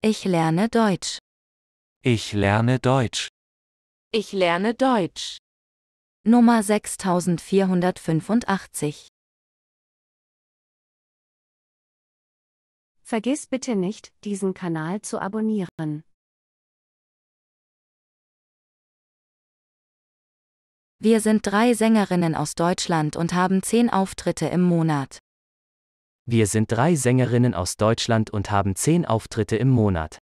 Ich lerne Deutsch. Ich lerne Deutsch. Ich lerne Deutsch. Nummer 6485. Vergiss bitte nicht, diesen Kanal zu abonnieren. Wir sind drei Sängerinnen aus Deutschland und haben zehn Auftritte im Monat. Wir sind drei Sängerinnen aus Deutschland und haben zehn Auftritte im Monat.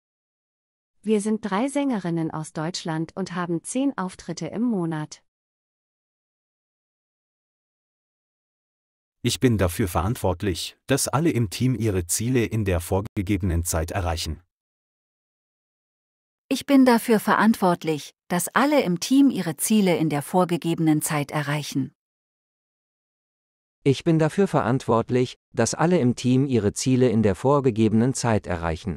Wir sind drei Sängerinnen aus Deutschland und haben zehn Auftritte im Monat. Ich bin dafür verantwortlich, dass alle im Team ihre Ziele in der vorgegebenen Zeit erreichen. Ich bin dafür verantwortlich, dass alle im Team ihre Ziele in der vorgegebenen Zeit erreichen. Ich bin dafür verantwortlich, dass alle im Team ihre Ziele in der vorgegebenen Zeit erreichen.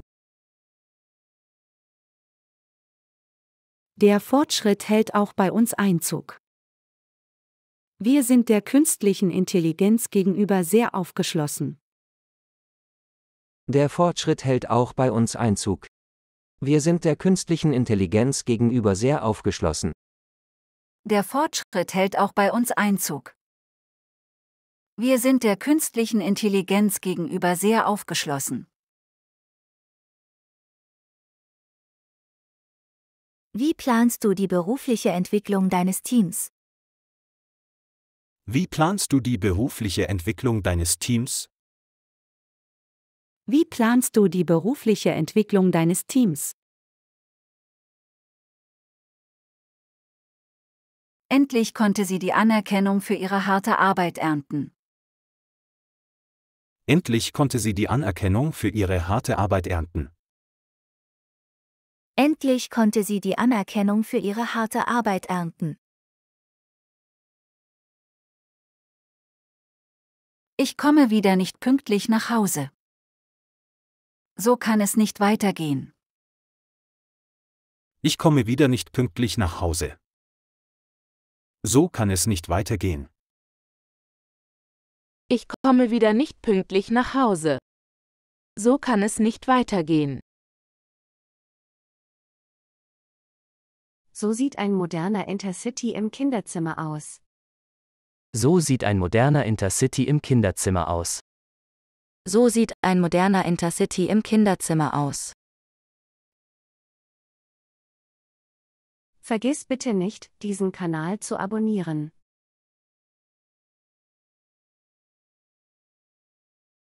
Der Fortschritt hält auch bei uns Einzug. Wir sind der künstlichen Intelligenz gegenüber sehr aufgeschlossen. Der Fortschritt hält auch bei uns Einzug. Wir sind der künstlichen Intelligenz gegenüber sehr aufgeschlossen. Der Fortschritt hält auch bei uns Einzug. Wir sind der künstlichen Intelligenz gegenüber sehr aufgeschlossen. Wie planst du die berufliche Entwicklung deines Teams? Wie planst du die berufliche Entwicklung deines Teams? Wie planst du die berufliche Entwicklung deines Teams? Endlich konnte sie die Anerkennung für ihre harte Arbeit ernten. Endlich konnte sie die Anerkennung für ihre harte Arbeit ernten. Endlich konnte sie die Anerkennung für ihre harte Arbeit ernten. Ich komme wieder nicht pünktlich nach Hause. So kann es nicht weitergehen. Ich komme wieder nicht pünktlich nach Hause. So kann es nicht weitergehen. Ich komme wieder nicht pünktlich nach Hause. So kann es nicht weitergehen. So sieht ein moderner Intercity im Kinderzimmer aus. So sieht ein moderner Intercity im Kinderzimmer aus. So sieht ein moderner Intercity im Kinderzimmer aus. Vergiss bitte nicht, diesen Kanal zu abonnieren.